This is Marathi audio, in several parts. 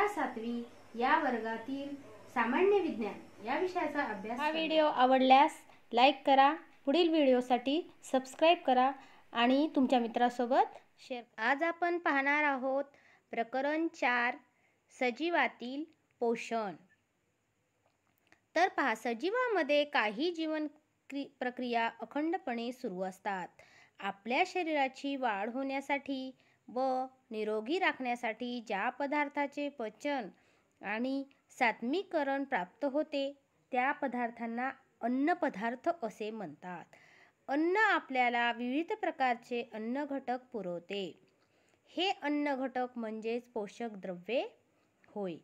इयत्ता सातवी या वर्गातील सामान्य विज्ञान या विषयाचा अभ्यास हा व्हिडिओ आवडल्यास लाईक करा पुढील व्हिडिओसाठी सबस्क्राईब करा आणि तुमच्या मित्रासोबत शेअर आज आपण पाहणार आहोत प्रकरण चार सजीवातील पोषण तर पहा सजीवामध्ये काही जीवन प्रक्रिया अखंडपणे सुरू असतात आपल्या शरीराची वाढ होण्यासाठी व निरोगी राखण्यासाठी ज्या पदार्थाचे पचन आणि सात्मीकरण प्राप्त होते त्या पदार्थांना अन्नपदार्थ असे म्हणतात अन्न आपल्याला विविध प्रकारचे अन्न घटक पुरवते हे अन्न घटक म्हणजेच पोषक द्रव्ये होय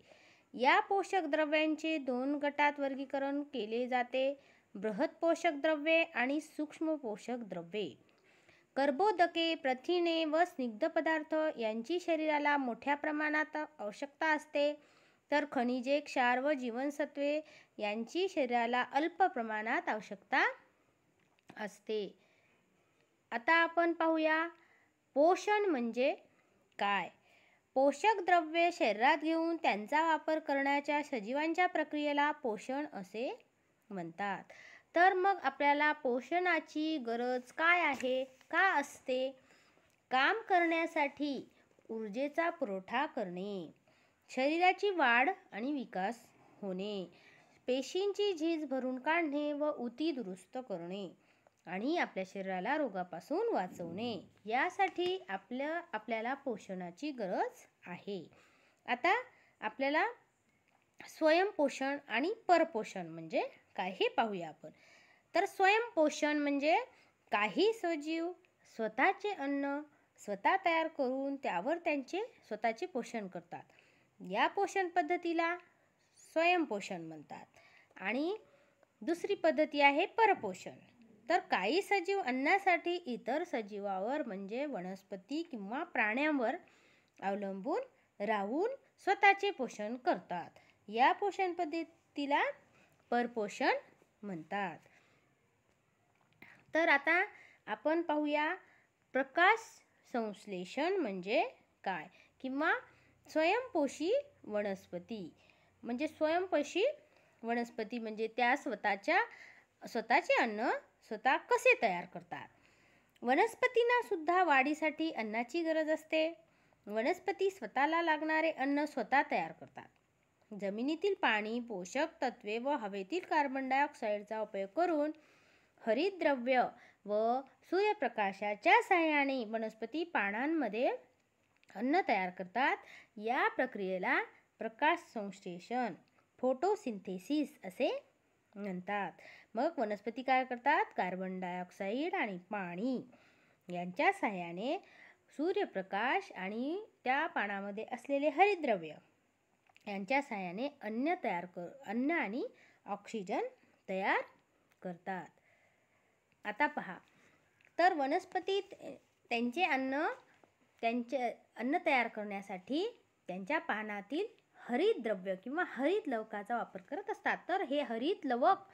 या पोषक द्रव्यांचे दोन गटात वर्गीकरण केले जाते बृहत पोषक द्रव्ये आणि सूक्ष्म पोषक द्रव्ये कर्बोदके प्रथिने व स्निग्ध पदार्थ यांची शरीराला मोठ्या प्रमाणात आवश्यकता असते तर खनिजे क्षार व जीवनसत्वे यांची शरीराला अल्प प्रमाणात आवश्यकता असते आता आपण पाहूया पोषण म्हणजे काय पोषक द्रव्ये शरीरात घेऊन त्यांचा वापर करण्याच्या सजीवांच्या प्रक्रियेला पोषण असे म्हणतात तर मग आपल्याला पोषणाची गरज काय आहे का असते काम करण्यासाठी ऊर्जेचा पुरवठा करणे शरीराची वाढ आणि विकास होणे पेशींची झीज भरून काढणे व उती दुरुस्त करणे आणि आपल्या शरीराला रोगापासून वाचवणे यासाठी आपल्या आपल्याला पोषणाची गरज आहे आता आपल्याला स्वयंपोषण आणि परपोषण म्हणजे काय हे पाहूया आपण तर स्वयंपोषण म्हणजे काही सजीव स्वतःचे अन्न स्वतः तयार करून त्यावर त्यांचे स्वतःचे पोषण करतात या पोषण पद्धतीला स्वयंपोषण म्हणतात आणि दुसरी पद्धती आहे परपोषण तर काही सजीव अन्नासाठी इतर सजीवावर म्हणजे वनस्पती किंवा प्राण्यांवर अवलंबून राहून स्वतःचे पोषण करतात या पोषण पद्धतीला परपोषण म्हणतात तर आता आपण पाहूया प्रकाश संश्लेषण म्हणजे काय किंवा स्वयंपोषी वनस्पती म्हणजे स्वयंपोषी वनस्पती म्हणजे त्या स्वतःच्या स्वतःचे अन्न स्वतः कसे तयार करतात वनस्पतींना सुद्धा वाढीसाठी अन्नाची गरज असते वनस्पती स्वतःला लागणारे अन्न स्वतः तयार करतात जमिनीतील पाणी पोषक तत्वे व हवेतील कार्बन डायऑक्साईडचा उपयोग करून हरितद्रव्य व सूर्यप्रकाशाच्या साहाय्याने वनस्पती पानांमध्ये अन्न तयार करतात या प्रक्रियेला प्रकाश संश्लेषण फोटोसिंथेसिस असे म्हणतात मग वनस्पती काय करतात कार्बन डायऑक्साईड आणि पाणी यांच्या साहाय्याने सूर्यप्रकाश आणि त्या पानामध्ये असलेले हरिद्रव्य यांच्या साहाय्याने अन्न तयार कर अन्न आणि ऑक्सिजन तयार करतात आता पहा तर वनस्पती त्यांचे अन्न त्यांचे अन्न तयार करण्यासाठी त्यांच्या पानातील हरित द्रव्य किंवा हरित लवकाचा वापर करत असतात तर हे हरित लवक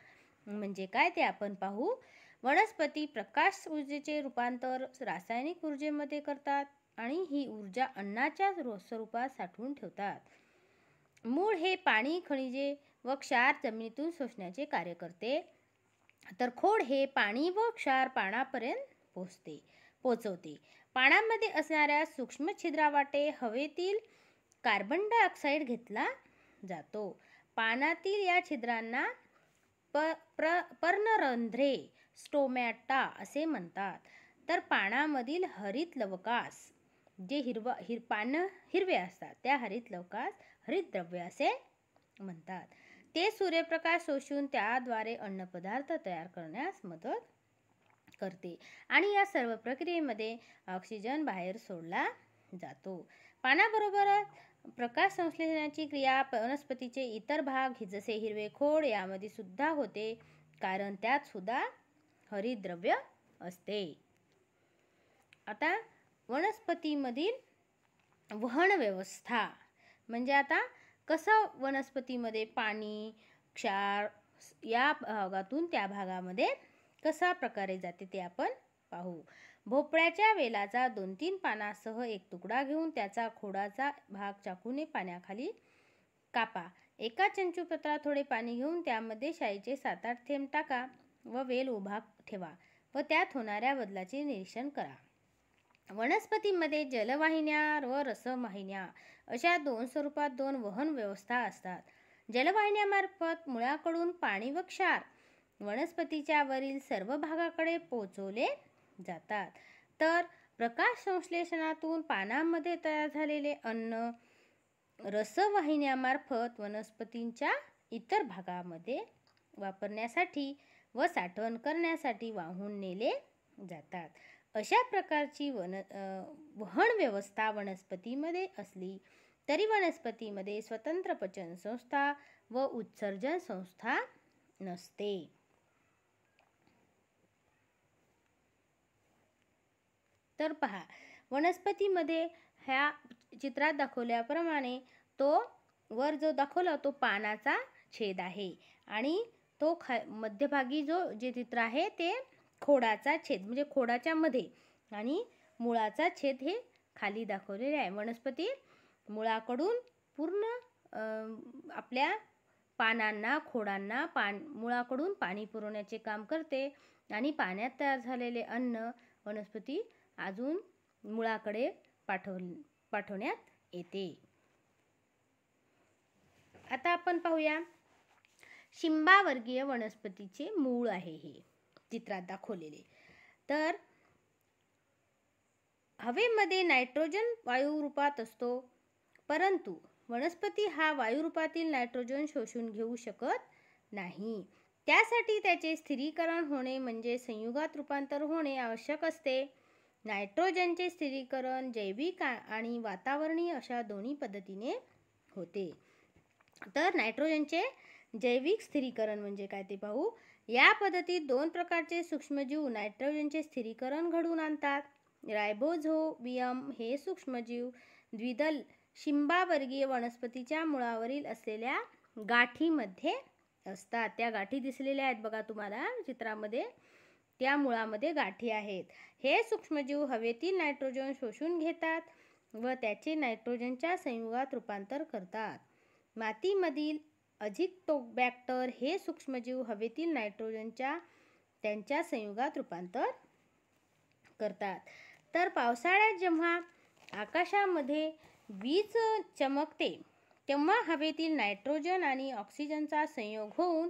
म्हणजे काय ते आपण पाहू वनस्पती प्रकाश ऊर्जेचे रूपांतर रासायनिक ऊर्जेमध्ये करतात आणि ही ऊर्जा अन्नाच्या स्वरूपात साठवून ठेवतात मूळ हे पाणी खनिजे व क्षार जमिनीतून शोषण्याचे कार्य करते तर खोड हे पाणी व क्षार पानापर्यंत पोचते पोचवते पाण्यामध्ये असणाऱ्या सूक्ष्म छिद्रावाटे हवेतील कार्बन डायऑक्साईड घेतला जातो पानातील या छिद्रांना प प्र पर्णरंध्रे स्टोमॅटा असे म्हणतात तर पानामधील हरित लवकास जे हिरव हिर पान हिरवे असतात त्या हरित लवकास हरित द्रव्य असे म्हणतात ते सूर्यप्रकाश शोषून त्याद्वारे अन्नपदार्थ तयार करण्यास मदत करते आणि या सर्व प्रक्रियेमध्ये ऑक्सिजन बाहेर सोडला जातो पानाबरोबर प्रकाश संश्लेषणाची क्रिया वनस्पतीचे इतर भाग जसे हिरवे खोड यामध्ये सुद्धा होते कारण त्यात सुद्धा हरिद्रव्य असते आता वनस्पतीमधील वहन व्यवस्था म्हणजे आता कसं वनस्पतीमध्ये पाणी क्षार या भागातून त्या भागामध्ये कसा प्रकारे जाते ते आपण पाहू भोपळ्याच्या वेलाचा दोन तीन पानासह एक तुकडा घेऊन त्याचा खोडाचा भाग चाकूने पाण्याखाली कापा एका पत्रात थोडे पाणी घेऊन त्यामध्ये शाईचे सात आठ थेंब टाका व वेल उभा ठेवा व त्यात होणाऱ्या बदलाचे निरीक्षण करा वनस्पतीमध्ये जलवाहिन्या व रसवाहिन्या अशा दोन स्वरूपात दोन वहन व्यवस्था असतात जलवाहिन्यामार्फत मुळाकडून पाणी व क्षार वनस्पतीच्या वरील सर्व भागाकडे पोचवले जातात तर प्रकाश संश्लेषणातून पानांमध्ये तयार झालेले अन्न रसवाहिन्यामार्फत वनस्पतींच्या इतर भागामध्ये वापरण्यासाठी व साठवण करण्यासाठी वाहून नेले जातात अशा प्रकारची वन वहन व्यवस्था वनस्पतीमध्ये असली तरी वनस्पतीमध्ये स्वतंत्र पचन संस्था व उत्सर्जन संस्था नसते तर पहा वनस्पतीमध्ये ह्या चित्रात दाखवल्याप्रमाणे तो वर जो दाखवला तो पानाचा छेद आहे आणि तो खा मध्यभागी जो जे चित्र आहे ते खोडाचा छेद म्हणजे खोडाच्या मध्ये आणि मुळाचा छेद हे खाली दाखवलेले आहे वनस्पती मुळाकडून पूर्ण आपल्या पानांना खोडांना पान मुळाकडून पाणी पुरवण्याचे काम करते आणि पाण्यात तयार झालेले अन्न वनस्पती अजून मुळाकडे पाठव पाठवण्यात येते आता आपण पाहूया शिंबावर्गीय वनस्पतीचे मूळ आहे हे चित्रात दाखवलेले तर हवेमध्ये नायट्रोजन वायू रूपात असतो परंतु वनस्पती हा वायू रूपातील नायट्रोजन शोषून घेऊ शकत नाही त्यासाठी त्याचे स्थिरीकरण होणे म्हणजे संयुगात रूपांतर होणे आवश्यक असते नायट्रोजनचे स्थिरीकरण जैविक आणि वातावरणीय अशा दोन्ही पद्धतीने होते तर नायट्रोजनचे जैविक स्थिरीकरण म्हणजे काय ते पाहू या पद्धतीत दोन प्रकारचे सूक्ष्मजीव नायट्रोजनचे स्थिरीकरण घडवून आणतात बियम हे सूक्ष्मजीव द्विदल शिंबावर्गीय वनस्पतीच्या मुळावरील असलेल्या गाठीमध्ये असतात त्या गाठी दिसलेल्या आहेत बघा तुम्हाला चित्रामध्ये त्या मुळामध्ये गाठी आहेत हे सूक्ष्मजीव हवेतील नायट्रोजन शोषून घेतात व त्याचे नायट्रोजनच्या संयुगात रूपांतर करतात मातीमधील अधिक बॅक्टर हे सूक्ष्मजीव हवेतील नायट्रोजनच्या त्यांच्या संयुगात रूपांतर करतात तर पावसाळ्यात जेव्हा आकाशामध्ये वीज चमकते तेव्हा हवेतील नायट्रोजन आणि ऑक्सिजनचा संयोग होऊन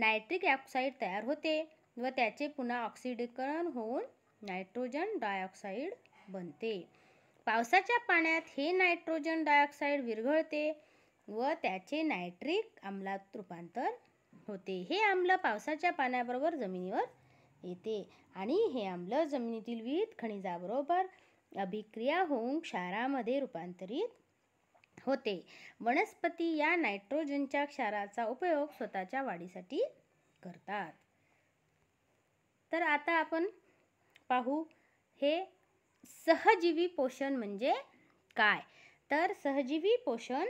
नायट्रिक ऑक्साईड तयार होते व त्याचे पुन्हा ऑक्सिडीकरण होऊन नायट्रोजन डायऑक्साईड बनते पावसाच्या पाण्यात हे नायट्रोजन डायऑक्साईड विरघळते व त्याचे नायट्रिक आम्लात रूपांतर होते हे आम्ल पावसाच्या पाण्याबरोबर जमिनीवर येते आणि हे आम्ल जमिनीतील विविध खनिजाबरोबर अभिक्रिया होऊन क्षारामध्ये रूपांतरित होते वनस्पती या नायट्रोजनच्या क्षाराचा उपयोग स्वतःच्या वाढीसाठी करतात तर आता आपण पाहू हे सहजीवी पोषण म्हणजे काय तर सहजीवी पोषण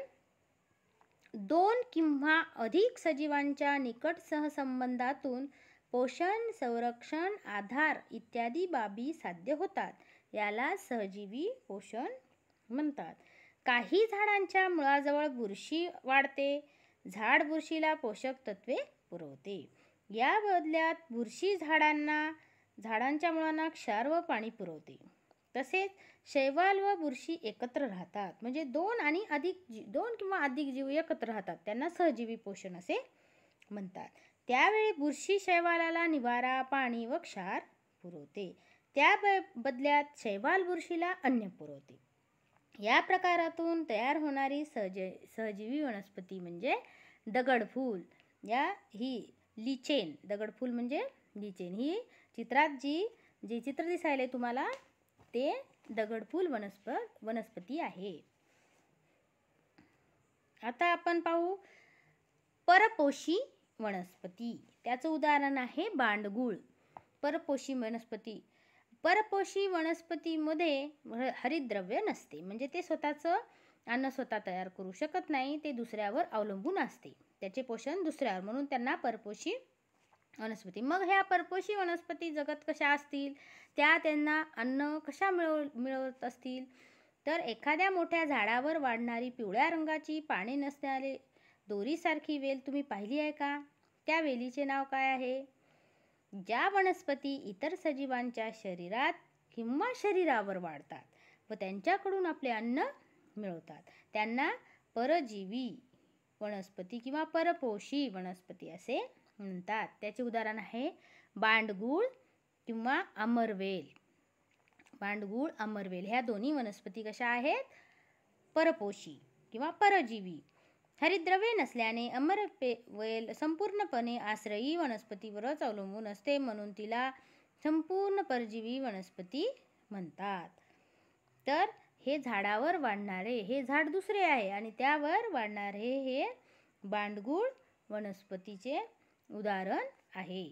दोन किंवा अधिक सजीवांच्या निकट सहसंबंधातून पोषण संरक्षण आधार इत्यादी बाबी साध्य होतात याला सहजीवी पोषण म्हणतात काही झाडांच्या मुळाजवळ बुरशी वाढते झाड बुरशीला पोषक तत्वे पुरवते या बदल्यात बुरशी झाडांना झाडांच्या मुळांना क्षार व पाणी पुरवते तसेच शैवाल व बुरशी एकत्र राहतात म्हणजे दोन आणि अधिक जी दोन किंवा अधिक जीव एकत्र राहतात त्यांना सहजीवी पोषण असे म्हणतात त्यावेळी बुरशी शैवालाला निवारा पाणी व क्षार पुरवते त्या बदल्यात शैवाल बुरशीला अन्न पुरवते या प्रकारातून तयार होणारी सहज सहजीवी वनस्पती म्हणजे दगडफूल या ही लिचेन दगडफूल म्हणजे लिचेन ही चित्रात जी जे चित्र दिसायला तुम्हाला ते दगडफूल वनस्प वनस्पती आहे आता आपण पाहू परपोशी वनस्पती त्याचं उदाहरण आहे बांडगुळ परपोशी वनस्पती परपोशी वनस्पतीमध्ये हरितद्रव्य नसते म्हणजे ते स्वतःचं अन्न स्वतः तयार करू शकत नाही ते दुसऱ्यावर अवलंबून असते त्याचे पोषण दुसऱ्यावर म्हणून त्यांना परपोशी वनस्पती मग ह्या परपोषी वनस्पती जगत कशा असतील त्या त्यांना अन्न कशा मिळव मिळवत असतील तर एखाद्या मोठ्या झाडावर वाढणारी पिवळ्या रंगाची पाने नसणारे दोरीसारखी वेल तुम्ही पाहिली आहे का त्या वेलीचे नाव काय आहे ज्या वनस्पती इतर सजीवांच्या शरीरात किंवा शरीरावर वाढतात व त्यांच्याकडून आपले अन्न मिळवतात त्यांना परजीवी वनस्पती किंवा परपोषी वनस्पती असे म्हणतात त्याचे उदाहरण आहे बांडगुळ किंवा अमरवेल बांडगुळ अमरवेल ह्या दोन्ही वनस्पती कशा आहेत परपोशी किंवा परजीवी हरिद्रव्ये नसल्याने अमरपे वेल संपूर्णपणे आश्रयी वनस्पतीवरच अवलंबून असते म्हणून तिला संपूर्ण परजीवी वनस्पती म्हणतात तर हे झाडावर वाढणारे हे झाड दुसरे आहे आणि त्यावर वाढणारे हे बांडगुळ वनस्पतीचे उदाहरण आहे